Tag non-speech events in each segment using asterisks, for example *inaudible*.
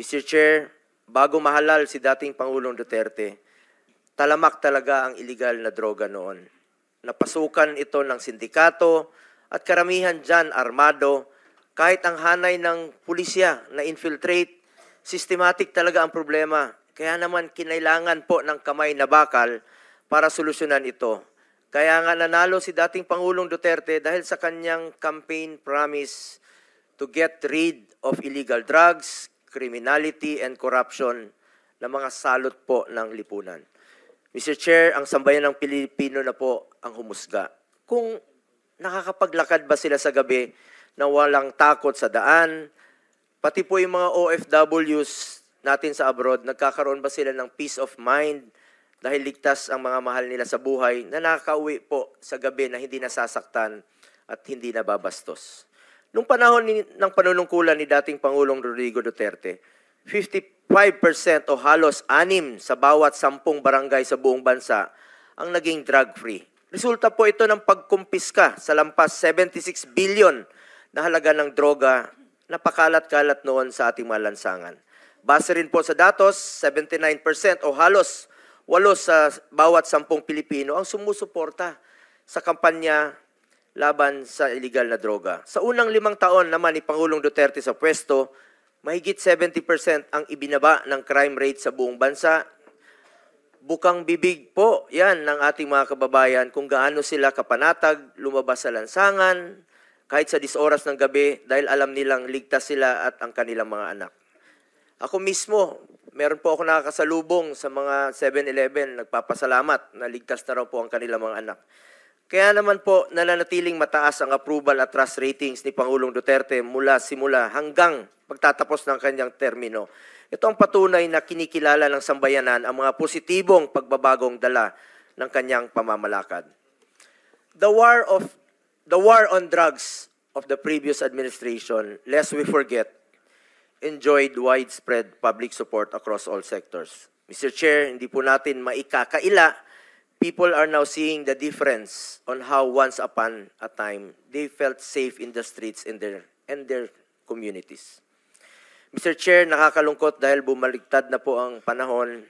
Mr. Chair, bago mahalal si dating Pangulong Duterte, talamak talaga ang iligal na droga noon. Napasukan ito ng sindikato at karamihan dyan armado. Kahit ang hanay ng pulisya na infiltrate, systematic talaga ang problema. Kaya naman kinailangan po ng kamay na bakal para solusyonan ito. Kaya nga nanalo si dating Pangulong Duterte dahil sa kanyang campaign promise to get rid of illegal drugs, criminality, and corruption na mga salot po ng lipunan. Mr. Chair, ang sambayan ng Pilipino na po ang humusga. Kung nakakapaglakad ba sila sa gabi na walang takot sa daan, pati po yung mga OFWs natin sa abroad, nagkakaroon ba sila ng peace of mind dahil ligtas ang mga mahal nila sa buhay na nakauwi po sa gabi na hindi nasasaktan at hindi nababastos. Nung panahon ni, ng panunungkulan ni dating Pangulong Rodrigo Duterte, 55% o halos anim sa bawat sampung barangay sa buong bansa ang naging drug-free. Resulta po ito ng pagkumpiska sa lampas 76 billion na halaga ng droga na pakalat-kalat noon sa ating mga lansangan. Base rin po sa datos, 79% o halos walo sa bawat sampung Pilipino ang sumusuporta sa kampanya laban sa illegal na droga. Sa unang limang taon naman ni Pangulong Duterte sa pwesto, mahigit 70% ang ibinaba ng crime rate sa buong bansa. Bukang bibig po yan ng ating mga kababayan kung gaano sila kapanatag, lumabas sa lansangan, kahit sa disoras ng gabi dahil alam nilang ligtas sila at ang kanilang mga anak. Ako mismo, meron po ako nakakasalubong sa mga 7-Eleven, nagpapasalamat na ligtas na raw po ang kanilang mga anak. Kaya naman po nananatiling mataas ang approval at trust ratings ni Pangulong Duterte mula simula hanggang pagtatapos ng kanyang termino. Ito ang patunay na kinikilala ng sambayanan ang mga positibong pagbabagong dala ng kanyang pamamalakad. The war of the war on drugs of the previous administration, lest we forget, enjoyed widespread public support across all sectors. Mr. Chair, hindi po natin maikakaila People are now seeing the difference on how once upon a time they felt safe in the streets and their, and their communities. Mr. Chair, nakakalungkot dahil bumaligtad na po ang panahon,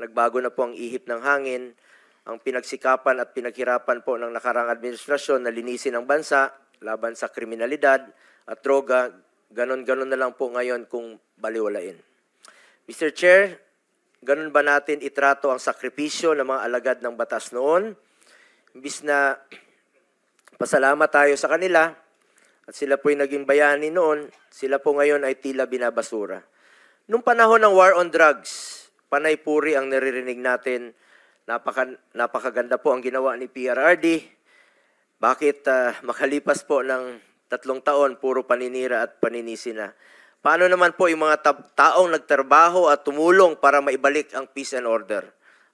nagbago na po ang ihip ng hangin, ang pinagsikapan at pinaghirapan po ng nakarang administrasyon na linisin ang bansa laban sa kriminalidad at droga, ganon-ganon na lang po ngayon kung baliwalain. Mr. Chair, ganun ba natin itrato ang sakripisyo ng mga alagad ng batas noon? Imbis na pasalamat tayo sa kanila at sila po'y naging bayani noon, sila po ngayon ay tila binabasura. Nung panahon ng war on drugs, panay puri ang naririnig natin. Napaka, napakaganda po ang ginawa ni PRRD. Bakit uh, makalipas po ng tatlong taon, puro paninira at paninisi na. Paano naman po yung mga taong nagtrabaho at tumulong para maibalik ang peace and order?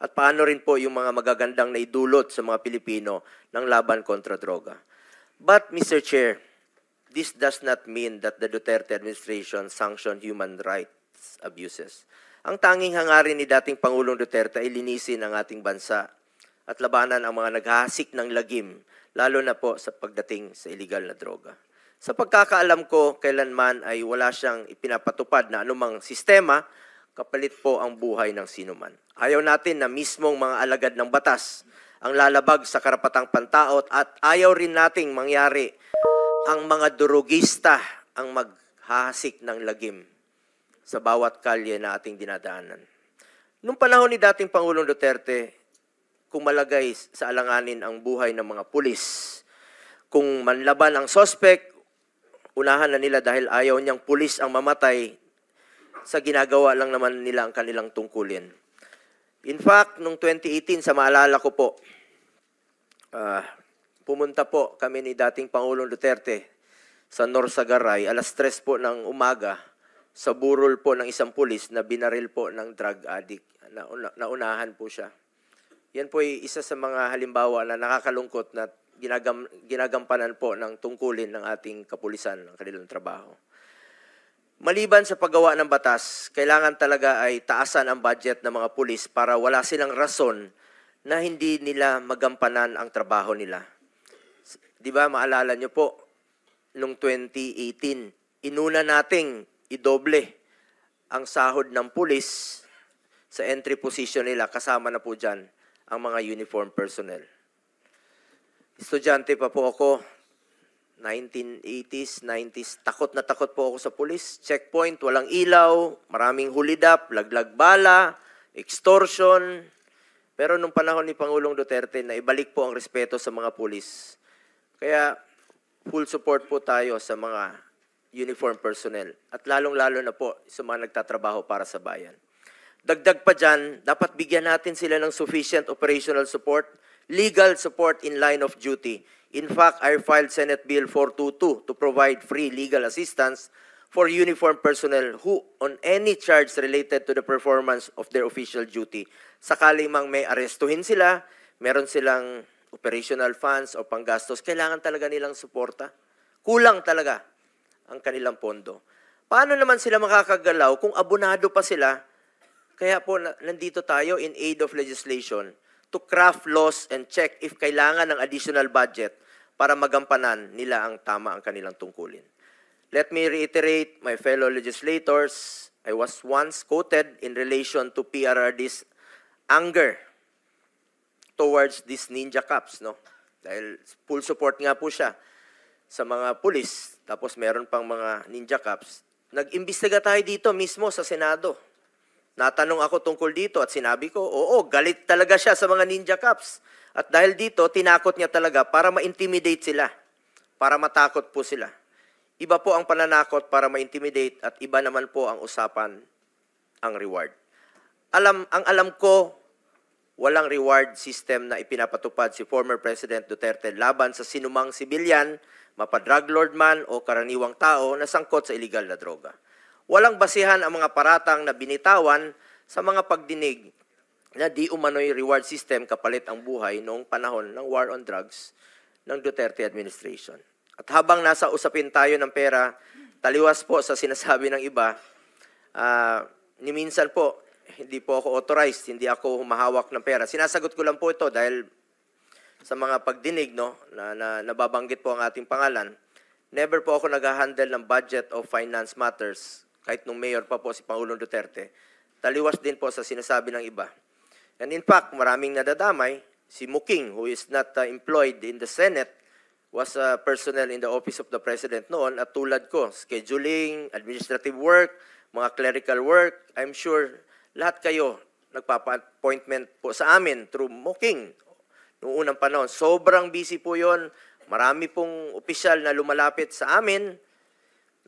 At paano rin po yung mga magagandang naidulot sa mga Pilipino ng laban kontra droga? But, Mr. Chair, this does not mean that the Duterte administration sanctioned human rights abuses. Ang tanging hangarin ni dating Pangulong Duterte ay linisin ang ating bansa at labanan ang mga naghahasik ng lagim, lalo na po sa pagdating sa illegal na droga. Sa pagkakaalam ko, kailanman ay wala siyang ipinapatupad na anumang sistema, kapalit po ang buhay ng sinuman. Ayaw natin na mismong mga alagad ng batas ang lalabag sa karapatang pantaot at ayaw rin nating mangyari ang mga durugista ang maghahasik ng lagim sa bawat kalye na ating dinadaanan. Noong panahon ni dating Pangulong Duterte, kumalagay sa alanganin ang buhay ng mga pulis. Kung manlaban ang sospek, unahan na nila dahil ayaw niyang pulis ang mamatay sa ginagawa lang naman nila ang kanilang tungkulin. In fact, noong 2018, sa maalala ko po, uh, pumunta po kami ni dating Pangulong Duterte sa Norsagaray, alas 3 po ng umaga, sa burol po ng isang pulis na binaril po ng drug addict. Nauna, naunahan po siya. Yan po ay isa sa mga halimbawa na nakakalungkot na ginagam, ginagampanan po ng tungkulin ng ating kapulisan ng kanilang trabaho. Maliban sa paggawa ng batas, kailangan talaga ay taasan ang budget ng mga pulis para wala silang rason na hindi nila magampanan ang trabaho nila. 'Di ba maalala niyo po noong 2018, inuna nating idoble ang sahod ng pulis sa entry position nila kasama na po diyan ang mga uniform personnel. Estudyante pa po ako. 1980s, 90s, takot na takot po ako sa pulis. Checkpoint, walang ilaw, maraming hulidap, laglag bala, extortion. Pero nung panahon ni Pangulong Duterte, na ibalik po ang respeto sa mga pulis. Kaya full support po tayo sa mga uniform personnel at lalong-lalo na po sa mga nagtatrabaho para sa bayan. Dagdag pa dyan, dapat bigyan natin sila ng sufficient operational support legal support in line of duty. In fact, I filed Senate Bill 422 to provide free legal assistance for uniformed personnel who on any charge related to the performance of their official duty. Sakali mang may arestuhin sila, meron silang operational funds o panggastos, kailangan talaga nilang suporta. Kulang talaga ang kanilang pondo. Paano naman sila makakagalaw kung abonado pa sila? Kaya po, nandito tayo in aid of legislation to craft laws and check if kailangan ng additional budget para magampanan nila ang tama ang kanilang tungkulin. Let me reiterate, my fellow legislators, I was once quoted in relation to PRRD's anger towards these ninja cops, no? Dahil full support nga po siya sa mga pulis, tapos meron pang mga ninja cops. Nag-imbestiga tayo dito mismo sa Senado Natanong ako tungkol dito at sinabi ko, oo, galit talaga siya sa mga ninja cops. At dahil dito, tinakot niya talaga para ma-intimidate sila, para matakot po sila. Iba po ang pananakot para ma-intimidate at iba naman po ang usapan, ang reward. Alam, ang alam ko, walang reward system na ipinapatupad si former President Duterte laban sa sinumang sibilyan, mapadrug lord man o karaniwang tao na sangkot sa illegal na droga. Walang basihan ang mga paratang na binitawan sa mga pagdinig na di umano'y reward system kapalit ang buhay noong panahon ng war on drugs ng Duterte administration. At habang nasa usapin tayo ng pera, taliwas po sa sinasabi ng iba, uh, ni po, hindi po ako authorized, hindi ako humahawak ng pera. Sinasagot ko lang po ito dahil sa mga pagdinig no, na, na nababanggit po ang ating pangalan, never po ako nag-handle ng budget of finance matters kahit nung mayor pa po si Pangulong Duterte, taliwas din po sa sinasabi ng iba. And in fact, maraming nadadamay, si Muking, who is not uh, employed in the Senate, was uh, personnel in the Office of the President noon at tulad ko, scheduling, administrative work, mga clerical work, I'm sure lahat kayo nagpapa-appointment po sa amin through Muking noong unang panahon. Sobrang busy po yon. Marami pong opisyal na lumalapit sa amin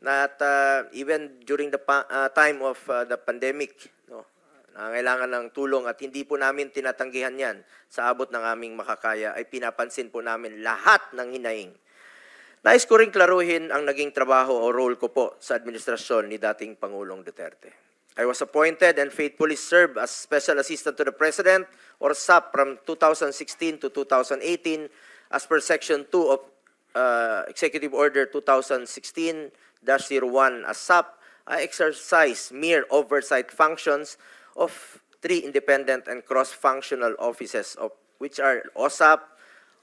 that uh, even during the uh, time of uh, the pandemic, no, nangangailangan ng tulong at hindi po namin tinatanggihan yan sa abot ng aming makakaya ay pinapansin po namin lahat ng hinaing. Nais ko rin klaruhin ang naging trabaho o role ko po sa administrasyon ni dating Pangulong Duterte. I was appointed and faithfully served as Special Assistant to the President or SAP from 2016 to 2018 as per Section 2 of uh, Executive Order 2016 1 Asap uh, exercise mere oversight functions of three independent and cross-functional offices, of, which are OSAP,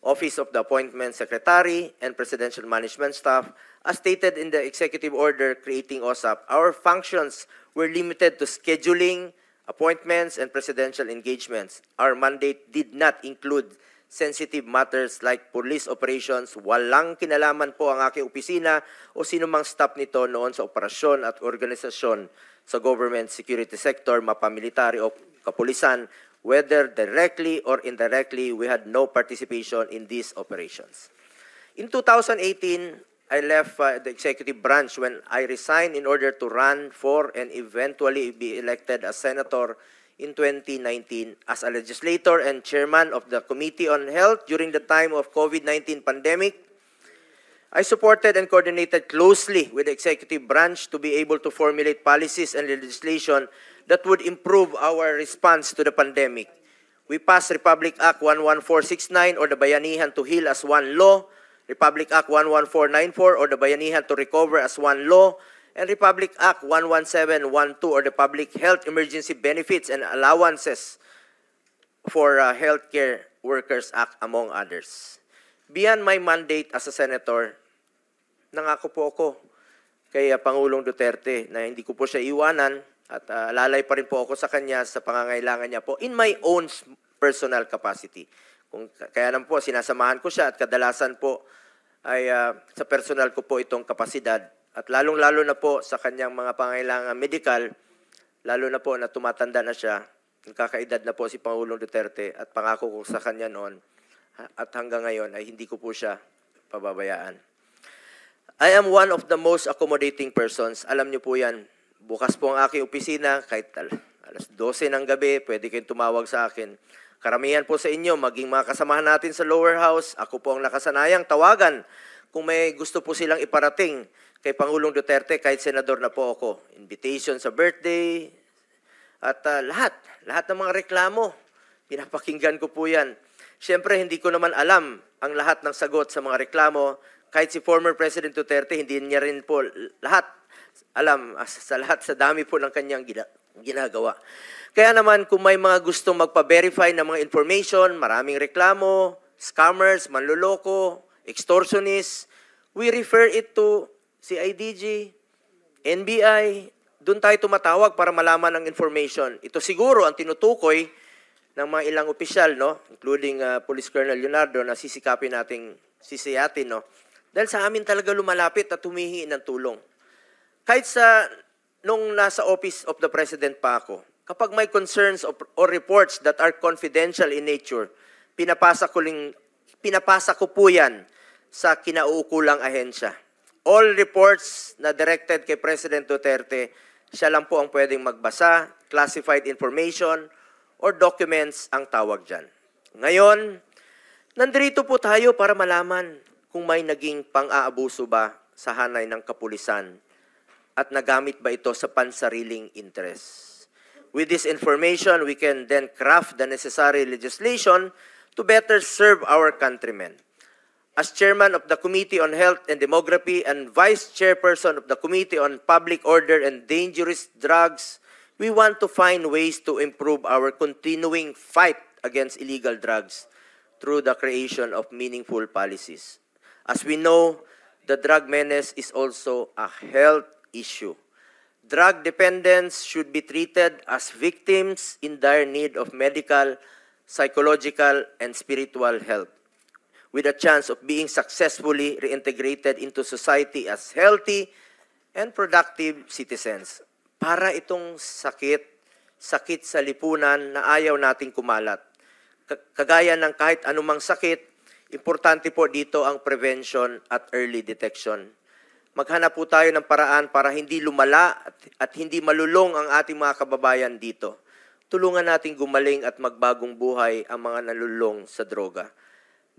Office of the Appointment Secretary, and Presidential Management Staff. As stated in the executive order creating OSAP, our functions were limited to scheduling, appointments, and presidential engagements. Our mandate did not include sensitive matters like police operations, walang kinalaman po ang aking opisina o sinumang staff nito noon sa operasyon at organisasyon sa government security sector, mapamilitary o kapulisan, whether directly or indirectly, we had no participation in these operations. In 2018, I left uh, the executive branch when I resigned in order to run for and eventually be elected as senator in 2019 as a legislator and chairman of the Committee on Health during the time of COVID-19 pandemic. I supported and coordinated closely with the executive branch to be able to formulate policies and legislation that would improve our response to the pandemic. We passed Republic Act 11469 or the Bayanihan to Heal as one law, Republic Act 11494 or the Bayanihan to Recover as one law, and Republic Act 11712 or the Public Health Emergency Benefits and Allowances for uh, Healthcare Workers Act, among others. Beyond my mandate as a senator, nangako po ako kay uh, Pangulong Duterte na hindi ko po siya iwanan at uh, lalay pa rin po ako sa kanya sa pangangailangan niya po in my own personal capacity. Kung, kaya lang po, sinasamahan ko siya at kadalasan po ay uh, sa personal ko po itong kapasidad at lalong-lalo na po sa kanyang mga pangailangan medical, lalo na po na tumatanda na siya, nagkakaedad na po si Pangulong Duterte at pangako ko sa kanya noon at hanggang ngayon ay hindi ko po siya pababayaan. I am one of the most accommodating persons. Alam niyo po yan. Bukas po ang aking opisina, kahit alas 12 ng gabi, pwede kayong tumawag sa akin. Karamihan po sa inyo, maging mga kasamahan natin sa lower house, ako po ang nakasanayang tawagan kung may gusto po silang iparating kay Pangulong Duterte kahit senador na po ako. Invitation sa birthday at uh, lahat, lahat ng mga reklamo, pinapakinggan ko po yan. Siyempre, hindi ko naman alam ang lahat ng sagot sa mga reklamo. Kahit si former President Duterte, hindi niya rin po lahat alam *laughs* sa lahat sa dami po ng kanyang ginagawa. Kaya naman kung may mga gustong magpa-verify ng mga information, maraming reklamo, scammers, manloloko, extortionists, we refer it to CIDG, NBI, doon tayo tumatawag para malaman ang information. Ito siguro ang tinutukoy ng mga ilang opisyal, no? including uh, Police Colonel Leonardo, na sisikapin nating sisiyatin. No? Dahil sa amin talaga lumalapit at humihingi ng tulong. Kahit sa nung nasa Office of the President pa ako, kapag may concerns or reports that are confidential in nature, pinapasa ko, ling, pinapasa ko po yan sa kinauukulang ahensya all reports na directed kay President Duterte, siya lang po ang pwedeng magbasa, classified information, or documents ang tawag dyan. Ngayon, nandito po tayo para malaman kung may naging pang-aabuso ba sa hanay ng kapulisan at nagamit ba ito sa pansariling interest. With this information, we can then craft the necessary legislation to better serve our countrymen. as chairman of the Committee on Health and Demography and vice chairperson of the Committee on Public Order and Dangerous Drugs, we want to find ways to improve our continuing fight against illegal drugs through the creation of meaningful policies. As we know, the drug menace is also a health issue. Drug dependents should be treated as victims in dire need of medical, psychological, and spiritual help. with a chance of being successfully reintegrated into society as healthy and productive citizens. Para itong sakit, sakit sa lipunan na ayaw nating kumalat. Kagaya ng kahit anumang sakit, importante po dito ang prevention at early detection. Maghanap po tayo ng paraan para hindi lumala at, at hindi malulong ang ating mga kababayan dito. Tulungan natin gumaling at magbagong buhay ang mga nalulong sa droga.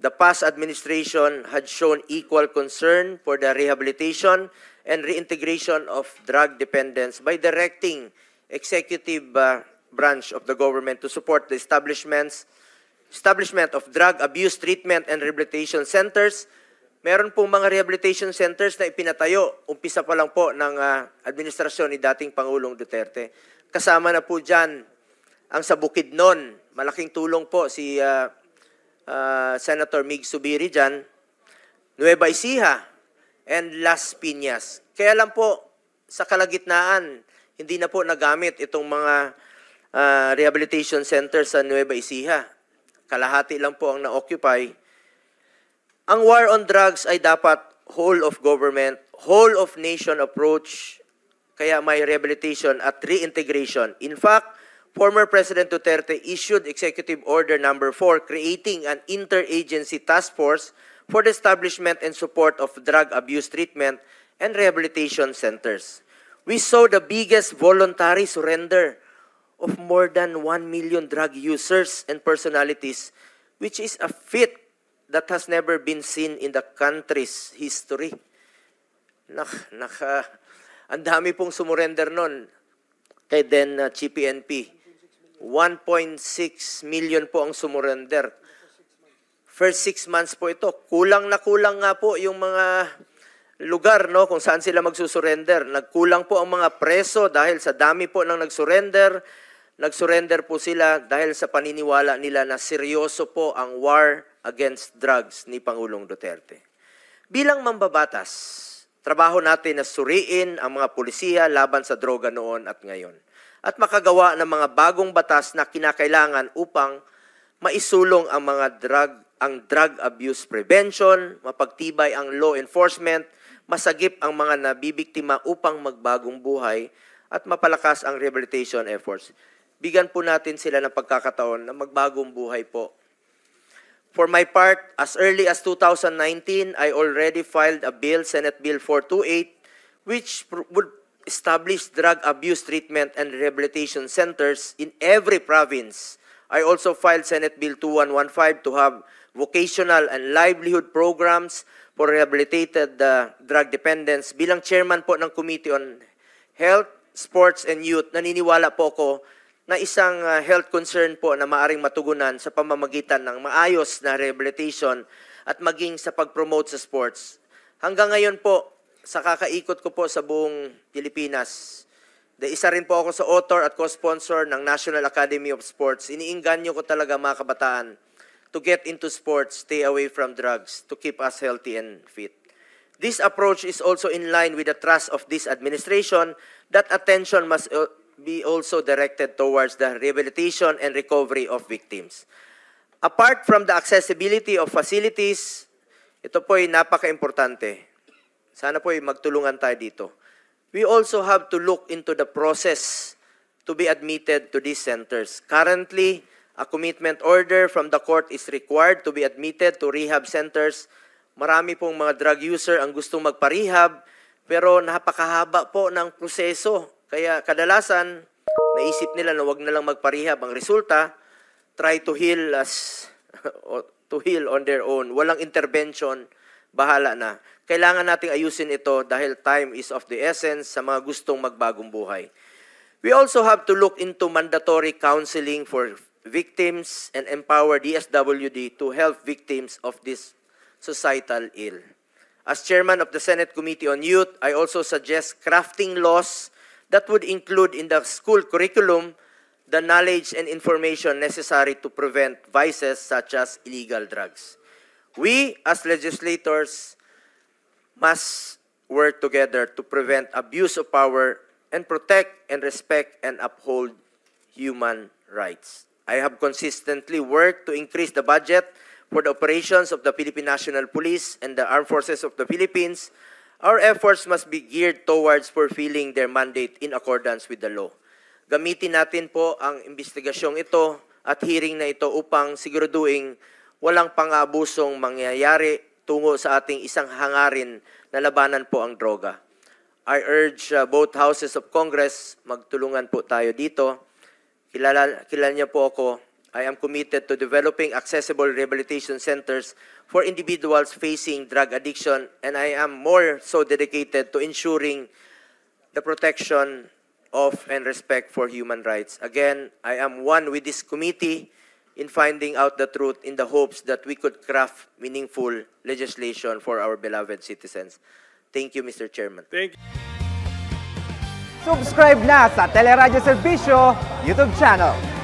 The past administration had shown equal concern for the rehabilitation and reintegration of drug dependents by directing executive uh, branch of the government to support the establishments, establishment of drug abuse treatment and rehabilitation centers. Meron pong mga rehabilitation centers na ipinatayo, umpisa pa lang po ng uh, administrasyon ni dating Pangulong Duterte. Kasama na po dyan ang sa Bukidnon. Malaking tulong po si uh, uh, Senator Mig Subiri dyan, Nueva Ecija, and Las Piñas. Kaya lang po, sa kalagitnaan, hindi na po nagamit itong mga uh, rehabilitation center sa Nueva Ecija. Kalahati lang po ang na-occupy. Ang war on drugs ay dapat whole of government, whole of nation approach, kaya may rehabilitation at reintegration. In fact, former President Duterte issued Executive Order Number no. 4 creating an interagency task force for the establishment and support of drug abuse treatment and rehabilitation centers. We saw the biggest voluntary surrender of more than 1 million drug users and personalities, which is a feat that has never been seen in the country's history. Nak, naka, ang dami pong sumurrender noon kay then uh, CPNP. 1.6 million po ang sumurrender. First six months po ito. Kulang na kulang nga po yung mga lugar no kung saan sila magsusurrender. Nagkulang po ang mga preso dahil sa dami po ng nagsurrender. Nagsurrender po sila dahil sa paniniwala nila na seryoso po ang war against drugs ni Pangulong Duterte. Bilang mambabatas, trabaho natin na suriin ang mga pulisiya laban sa droga noon at ngayon at makagawa ng mga bagong batas na kinakailangan upang maisulong ang mga drug ang drug abuse prevention, mapagtibay ang law enforcement, masagip ang mga nabibiktima upang magbagong buhay at mapalakas ang rehabilitation efforts. Bigyan po natin sila ng pagkakataon na magbagong buhay po. For my part, as early as 2019, I already filed a bill, Senate Bill 428, which would establish drug abuse treatment and rehabilitation centers in every province. I also filed Senate Bill 2115 to have vocational and livelihood programs for rehabilitated uh, drug dependents. Bilang chairman po ng Committee on Health, Sports and Youth, naniniwala po ako na isang uh, health concern po na maaring matugunan sa pamamagitan ng maayos na rehabilitation at maging sa pag-promote sa sports. Hanggang ngayon po, sa kakaikot ko po sa buong Pilipinas, de isa rin po ako sa author at co-sponsor ng National Academy of Sports. Iniinganyo ko talaga mga kabataan to get into sports, stay away from drugs, to keep us healthy and fit. This approach is also in line with the trust of this administration that attention must uh, be also directed towards the rehabilitation and recovery of victims. Apart from the accessibility of facilities, ito po ay napaka-importante. Sana po ay magtulungan tayo dito. We also have to look into the process to be admitted to these centers. Currently, a commitment order from the court is required to be admitted to rehab centers. Marami pong mga drug user ang gustong magparehab, pero napakahaba po ng proseso. Kaya kadalasan, naisip nila na wag na lang magparehab. Ang resulta, try to heal as *laughs* to heal on their own. Walang intervention bahala na. Kailangan nating ayusin ito dahil time is of the essence sa mga gustong magbagong buhay. We also have to look into mandatory counseling for victims and empower DSWD to help victims of this societal ill. As chairman of the Senate Committee on Youth, I also suggest crafting laws that would include in the school curriculum the knowledge and information necessary to prevent vices such as illegal drugs. We, as legislators, must work together to prevent abuse of power and protect and respect and uphold human rights. I have consistently worked to increase the budget for the operations of the Philippine National Police and the Armed Forces of the Philippines. Our efforts must be geared towards fulfilling their mandate in accordance with the law. Gamitin natin po ang investigasyong ito at hearing na ito upang siguraduhin walang pangabusong mangyayari tungo sa ating isang hangarin na labanan po ang droga. I urge uh, both houses of Congress, magtulungan po tayo dito. Kilala, kilala niya po ako. I am committed to developing accessible rehabilitation centers for individuals facing drug addiction and I am more so dedicated to ensuring the protection of and respect for human rights. Again, I am one with this committee in finding out the truth in the hopes that we could craft meaningful legislation for our beloved citizens. Thank you, Mr. Chairman. Thank you. Subscribe na sa Teleradio Servicio YouTube channel.